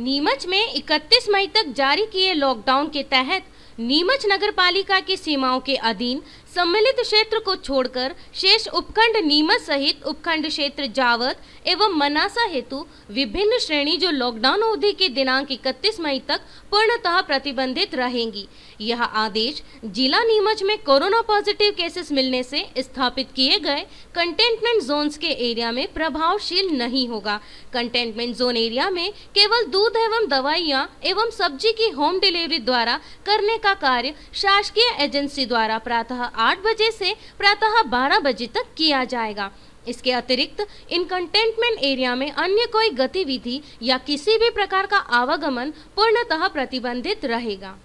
नीमच में 31 मई तक जारी किए लॉकडाउन के तहत नीमच नगर पालिका की सीमाओं के अधीन सम्मिलित क्षेत्र को छोड़कर शेष उपखंड नीमच सहित उपखंड क्षेत्र जावत एवं मनासा हेतु विभिन्न श्रेणी जो लॉकडाउन अवधि के दिनांक इकतीस मई तक पूर्णतः प्रतिबंधित रहेंगी यह आदेश जिला नीमच में कोरोना पॉजिटिव केसेस मिलने से स्थापित किए गए कंटेनमेंट जोन्स के एरिया में प्रभावशील नहीं होगा कंटेनमेंट जोन एरिया में केवल दूध एवं दवाइयाँ एवं सब्जी की होम डिलीवरी द्वारा करने का कार्य शासकीय एजेंसी द्वारा प्रातः 8 बजे से प्रातः 12 बजे तक किया जाएगा इसके अतिरिक्त इन कंटेनमेंट एरिया में अन्य कोई गतिविधि या किसी भी प्रकार का आवागमन पूर्णतः प्रतिबंधित रहेगा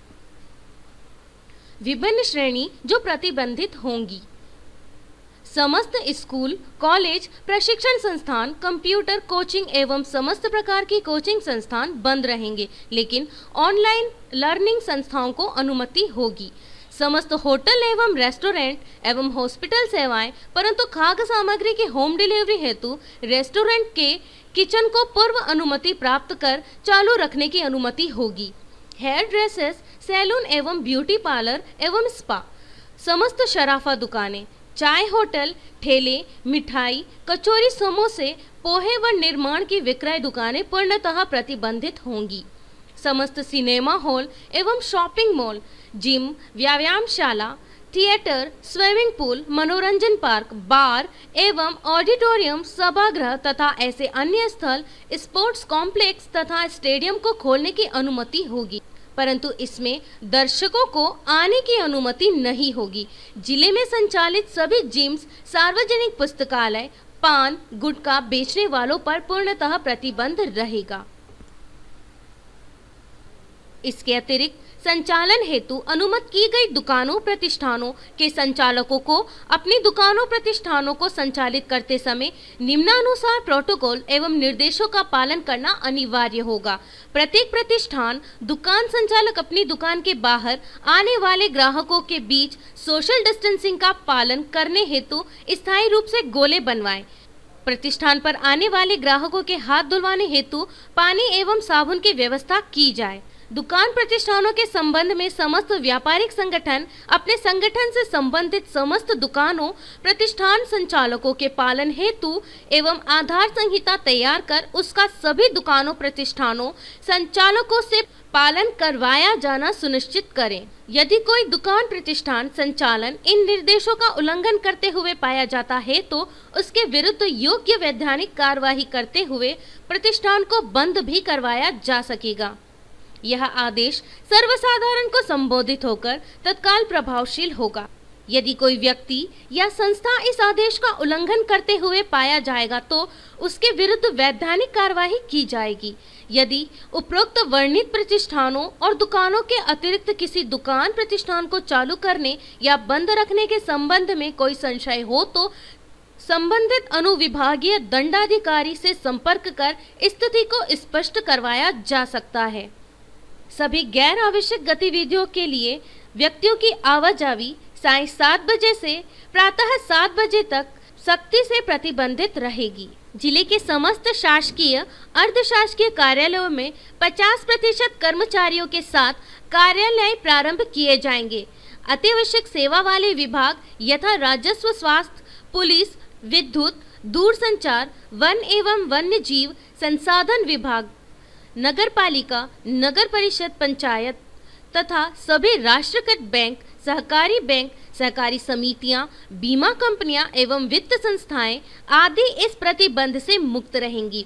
विभिन्न श्रेणी जो प्रतिबंधित होंगी समस्त स्कूल कॉलेज प्रशिक्षण संस्थान कंप्यूटर कोचिंग एवं समस्त प्रकार की कोचिंग संस्थान बंद रहेंगे लेकिन ऑनलाइन लर्निंग संस्थाओं को अनुमति होगी समस्त होटल एवं रेस्टोरेंट एवं हॉस्पिटल सेवाएं परंतु खाद्य सामग्री की होम डिलीवरी हेतु रेस्टोरेंट के किचन को पूर्व अनुमति प्राप्त कर चालू रखने की अनुमति होगी हेयर ड्रेसेस सैलून एवं ब्यूटी पार्लर एवं स्पा समस्त शराफा दुकानें चाय होटल ठेले मिठाई कचोरी समोसे पोहे व निर्माण की विक्रय दुकानें पूर्णतः प्रतिबंधित होंगी समस्त सिनेमा हॉल एवं शॉपिंग मॉल जिम व्यायामशाला थिएटर स्विमिंग पूल मनोरंजन पार्क बार एवं ऑडिटोरियम सभागृह तथा ऐसे अन्य स्थल स्पोर्ट्स कॉम्प्लेक्स तथा स्टेडियम को खोलने की अनुमति होगी परंतु इसमें दर्शकों को आने की अनुमति नहीं होगी जिले में संचालित सभी जिम्स सार्वजनिक पुस्तकालय पान गुटखा बेचने वालों पर पूर्णतः प्रतिबंध रहेगा इसके अतिरिक्त संचालन हेतु अनुमत की गई दुकानों प्रतिष्ठानों के संचालकों को अपनी दुकानों प्रतिष्ठानों को संचालित करते समय निम्नानुसार प्रोटोकॉल एवं निर्देशों का पालन करना अनिवार्य होगा प्रत्येक प्रतिष्ठान दुकान संचालक अपनी दुकान के बाहर आने वाले ग्राहकों के बीच सोशल डिस्टेंसिंग का पालन करने हेतु स्थायी रूप से गोले बनवाए प्रतिष्ठान पर आने वाले ग्राहकों के हाथ धुलवाने हेतु पानी एवं साबुन की व्यवस्था की जाए दुकान प्रतिष्ठानों के संबंध में समस्त व्यापारिक संगठन अपने संगठन से संबंधित समस्त दुकानों प्रतिष्ठान संचालकों के पालन हेतु एवं आधार संहिता तैयार कर उसका सभी दुकानों प्रतिष्ठानों संचालकों से पालन करवाया जाना सुनिश्चित करें यदि कोई दुकान प्रतिष्ठान संचालन इन निर्देशों का उल्लंघन करते हुए पाया जाता है तो उसके विरुद्ध योग्य वैधानिक कार्यवाही करते हुए प्रतिष्ठान को बंद भी करवाया जा सकेगा यह आदेश सर्वसाधारण को संबोधित होकर तत्काल प्रभावशील होगा यदि कोई व्यक्ति या संस्था इस आदेश का उल्लंघन करते हुए पाया जाएगा तो उसके विरुद्ध वैधानिक कार्यवाही की जाएगी यदि उपरोक्त वर्णित प्रतिष्ठानों और दुकानों के अतिरिक्त किसी दुकान प्रतिष्ठान को चालू करने या बंद रखने के संबंध में कोई संशय हो तो संबंधित अनुविभागीय दंडाधिकारी से संपर्क कर स्थिति को स्पष्ट करवाया जा सकता है सभी गैर आवश्यक गतिविधियों के लिए व्यक्तियों की आवाजावी साय सात बजे से प्रातः सात बजे तक सख्ती से प्रतिबंधित रहेगी जिले के समस्त शासकीय अर्ध शासकीय कार्यालयों में 50 प्रतिशत कर्मचारियों के साथ कार्यालय प्रारंभ किए जाएंगे अतिवश्यक सेवा वाले विभाग यथा राजस्व स्वास्थ्य पुलिस विद्युत दूरसंचार वन एवं वन्य जीव संसाधन विभाग नगर पालिका नगर परिषद पंचायत तथा सभी राष्ट्रकृत बैंक सहकारी बैंक सहकारी समितियां, बीमा कंपनियां एवं वित्त संस्थाएं आदि इस प्रतिबंध से मुक्त रहेंगी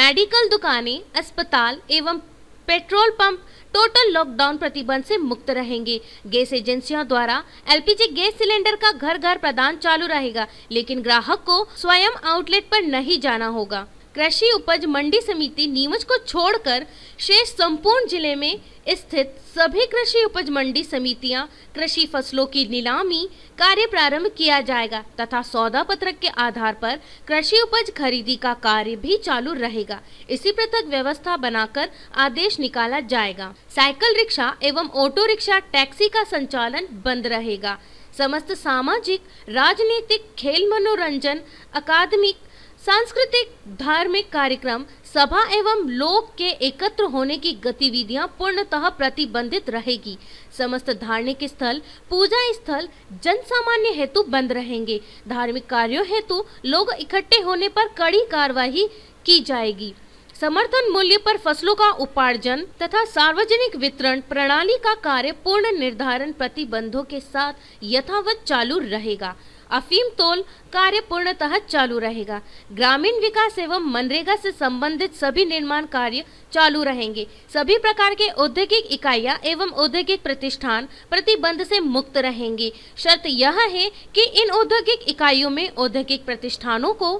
मेडिकल दुकानें अस्पताल एवं पेट्रोल पंप टोटल लॉकडाउन प्रतिबंध से मुक्त रहेंगे गैस एजेंसियों द्वारा एलपीजी गैस सिलेंडर का घर घर प्रदान चालू रहेगा लेकिन ग्राहक को स्वयं आउटलेट पर नहीं जाना होगा कृषि उपज मंडी समिति नीमच को छोड़कर शेष संपूर्ण जिले में स्थित सभी कृषि उपज मंडी समितियां कृषि फसलों की नीलामी कार्य प्रारंभ किया जाएगा तथा सौदा पत्रक के आधार पर कृषि उपज खरीदी का कार्य भी चालू रहेगा इसी पृथक व्यवस्था बनाकर आदेश निकाला जाएगा साइकिल रिक्शा एवं ऑटो रिक्शा टैक्सी का संचालन बंद रहेगा समस्त सामाजिक राजनीतिक खेल मनोरंजन अकादमिक सांस्कृतिक धार्मिक कार्यक्रम सभा एवं लोक के एकत्र होने की गतिविधियां पूर्णतः प्रतिबंधित रहेगी समस्त धार्मिक स्थल पूजा स्थल जन सामान्य हेतु बंद रहेंगे धार्मिक कार्यों हेतु लोग इकट्ठे होने पर कड़ी कार्यवाही की जाएगी समर्थन मूल्य पर फसलों का उपार्जन तथा सार्वजनिक वितरण प्रणाली का कार्य पूर्ण निर्धारण प्रतिबंधों के साथ यथावत चालू रहेगा अफीम तोल कार्य पूर्णतः चालू रहेगा ग्रामीण विकास एवं मनरेगा से संबंधित सभी निर्माण कार्य चालू रहेंगे सभी प्रकार के औद्योगिक इकाइयां एवं औद्योगिक प्रतिष्ठान प्रतिबंध से मुक्त रहेंगे शर्त यह है कि इन औद्योगिक इकाइयों में औद्योगिक प्रतिष्ठानों को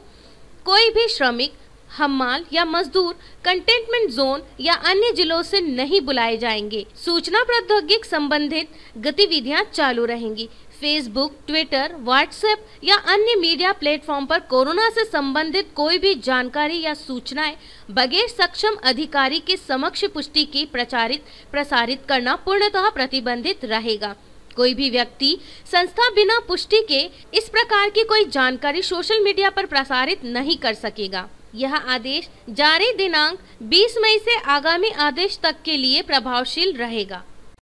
कोई भी श्रमिक हमाल या मजदूर कंटेनमेंट जोन या अन्य जिलों से नहीं बुलाए जाएंगे सूचना प्रौद्योगिक संबंधित गतिविधियां चालू रहेंगी फेसबुक ट्विटर व्हाट्सएप या अन्य मीडिया प्लेटफॉर्म पर कोरोना से संबंधित कोई भी जानकारी या सूचनाएं बगैर सक्षम अधिकारी के समक्ष पुष्टि की प्रचारित प्रसारित करना पूर्णतः प्रतिबंधित रहेगा कोई भी व्यक्ति संस्था बिना पुष्टि के इस प्रकार की कोई जानकारी सोशल मीडिया पर प्रसारित नहीं कर सकेगा यह आदेश जारी दिनांक 20 मई से आगामी आदेश तक के लिए प्रभावशील रहेगा